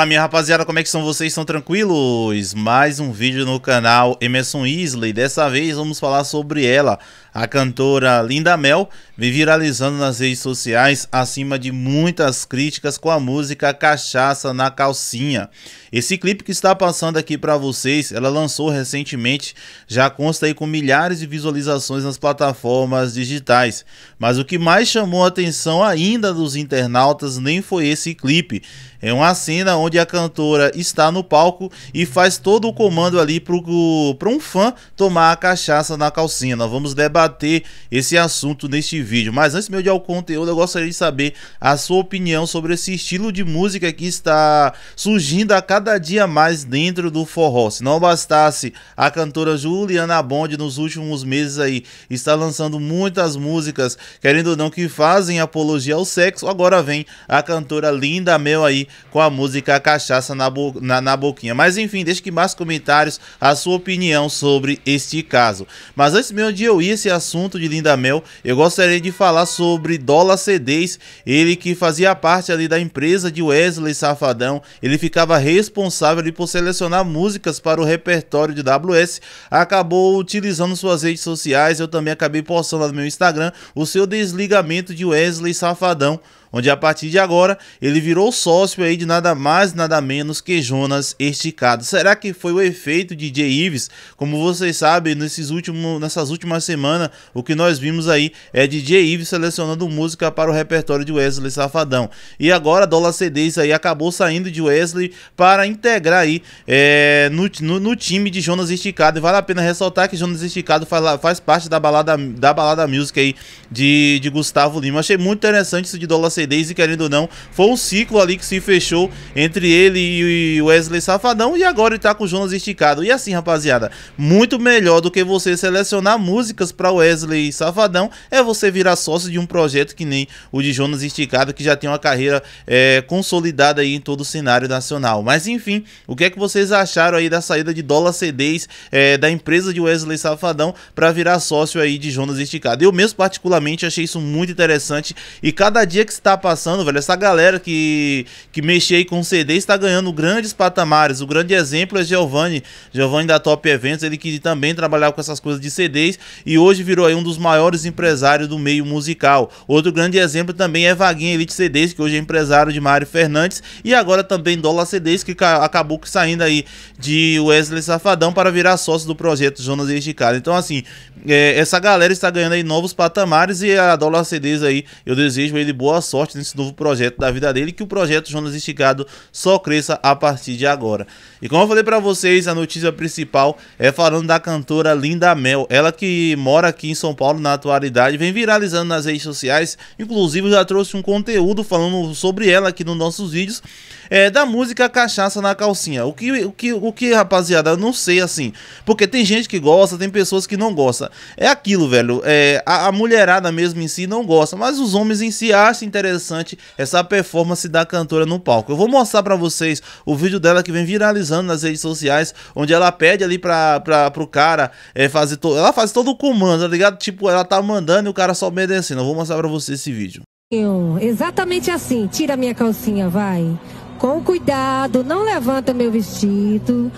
Fala minha rapaziada, como é que são vocês? Estão tranquilos? Mais um vídeo no canal Emerson Isley. Dessa vez vamos falar sobre ela, a cantora Linda Mel, vem viralizando nas redes sociais acima de muitas críticas com a música Cachaça na Calcinha. Esse clipe que está passando aqui para vocês, ela lançou recentemente, já consta aí com milhares de visualizações nas plataformas digitais. Mas o que mais chamou a atenção ainda dos internautas nem foi esse clipe. É uma cena onde onde a cantora está no palco e faz todo o comando ali para um fã tomar a cachaça na calcinha. Nós vamos debater esse assunto neste vídeo. Mas antes meu de ao conteúdo, eu gostaria de saber a sua opinião sobre esse estilo de música que está surgindo a cada dia mais dentro do forró. Se não bastasse a cantora Juliana Bond nos últimos meses aí está lançando muitas músicas, querendo ou não, que fazem apologia ao sexo, agora vem a cantora Linda Mel aí com a música cachaça na, bo na, na boquinha. Mas enfim, deixe aqui mais comentários a sua opinião sobre este caso. Mas antes mesmo de eu ir esse assunto de Linda Mel, eu gostaria de falar sobre Dólar CDs. ele que fazia parte ali da empresa de Wesley Safadão, ele ficava responsável ali por selecionar músicas para o repertório de WS, acabou utilizando suas redes sociais, eu também acabei postando no meu Instagram o seu desligamento de Wesley Safadão onde a partir de agora ele virou sócio aí de nada mais nada menos que Jonas Esticado. Será que foi o efeito de Jay Ives? Como vocês sabem, nesses últimos, nessas últimas semanas, o que nós vimos aí é de Jay Ives selecionando música para o repertório de Wesley Safadão. E agora Dólar CD aí acabou saindo de Wesley para integrar aí é, no, no, no, time de Jonas Esticado. E vale a pena ressaltar que Jonas Esticado faz, faz parte da balada da balada music aí de, de Gustavo Lima. Achei muito interessante isso de Dólar CD CDs e querendo ou não, foi um ciclo ali que se fechou entre ele e o Wesley Safadão e agora ele tá com o Jonas esticado. E assim, rapaziada, muito melhor do que você selecionar músicas para Wesley Safadão é você virar sócio de um projeto que nem o de Jonas esticado, que já tem uma carreira é, consolidada aí em todo o cenário nacional. Mas enfim, o que é que vocês acharam aí da saída de dólar CDs é, da empresa de Wesley Safadão para virar sócio aí de Jonas esticado? Eu mesmo particularmente achei isso muito interessante e cada dia que está tá passando, velho, essa galera que, que mexe aí com CD está ganhando grandes patamares. O grande exemplo é Giovanni, Giovanni da Top Eventos, ele que também trabalhava com essas coisas de CDs e hoje virou aí um dos maiores empresários do meio musical. Outro grande exemplo também é Vaguinha Elite CDs, que hoje é empresário de Mário Fernandes e agora também Dola CDs, que acabou saindo aí de Wesley Safadão para virar sócio do projeto Jonas Esticado. Então, assim, é, essa galera está ganhando aí novos patamares e a Dólar CDs aí, eu desejo ele boa sorte nesse novo projeto da vida dele, que o projeto Jonas Esticado só cresça a partir de agora. E como eu falei para vocês, a notícia principal é falando da cantora Linda Mel, ela que mora aqui em São Paulo na atualidade, vem viralizando nas redes sociais, inclusive já trouxe um conteúdo falando sobre ela aqui nos nossos vídeos, é, da música Cachaça na Calcinha. O que, o que, o que rapaziada, eu não sei assim, porque tem gente que gosta, tem pessoas que não gostam. É aquilo, velho. É, a, a, mulherada mesmo em si não gosta, mas os homens em si acham interessante essa performance da cantora no palco. Eu vou mostrar para vocês o vídeo dela que vem viralizando nas redes sociais, onde ela pede ali pra, pra, pro cara é, fazer todo. Ela faz todo o comando, tá ligado? Tipo, ela tá mandando e o cara só obedecendo. Eu vou mostrar pra vocês esse vídeo. Eu, exatamente assim. Tira minha calcinha, vai. Com cuidado, não levanta meu vestido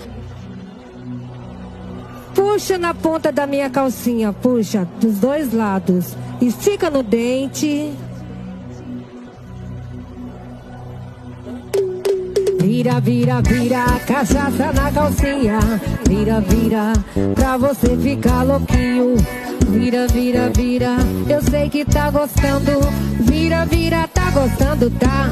puxa na ponta da minha calcinha, puxa dos dois lados, estica no dente. Vira, vira, vira, cachaça na calcinha. Vira, vira, pra você ficar louquinho. Vira, vira, vira, eu sei que tá gostando. Vira, vira, tá gostando, tá?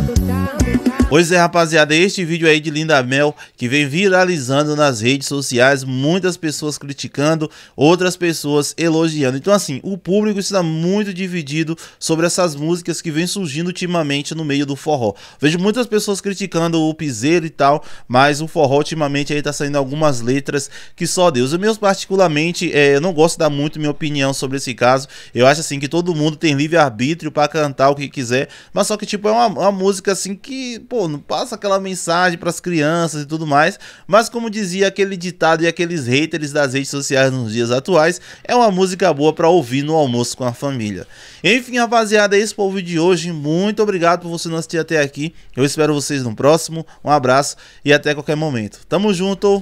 Pois é, rapaziada, este vídeo aí de Linda Mel que vem viralizando nas redes sociais, muitas pessoas criticando, outras pessoas elogiando. Então assim, o público está muito dividido sobre essas músicas que vem surgindo ultimamente no meio do forró. Vejo muitas pessoas criticando o piseiro e tal, mas o forró ultimamente aí tá saindo algumas letras que só Deus. Eu meus particularmente, é, eu não gosto de dar muito minha opinião sobre esse caso. Eu acho assim que todo mundo tem livre arbítrio para cantar o que quiser, mas só que tipo é uma, uma música assim que, pô, não passa aquela mensagem para as crianças e tudo mais. Mas como dizia aquele ditado e aqueles haters das redes sociais nos dias atuais, é uma música boa para ouvir no almoço com a família. Enfim, rapaziada, esse foi o vídeo de hoje. Muito obrigado por você nos assistir até aqui. Eu espero vocês no próximo. Um abraço e até qualquer momento. Tamo junto.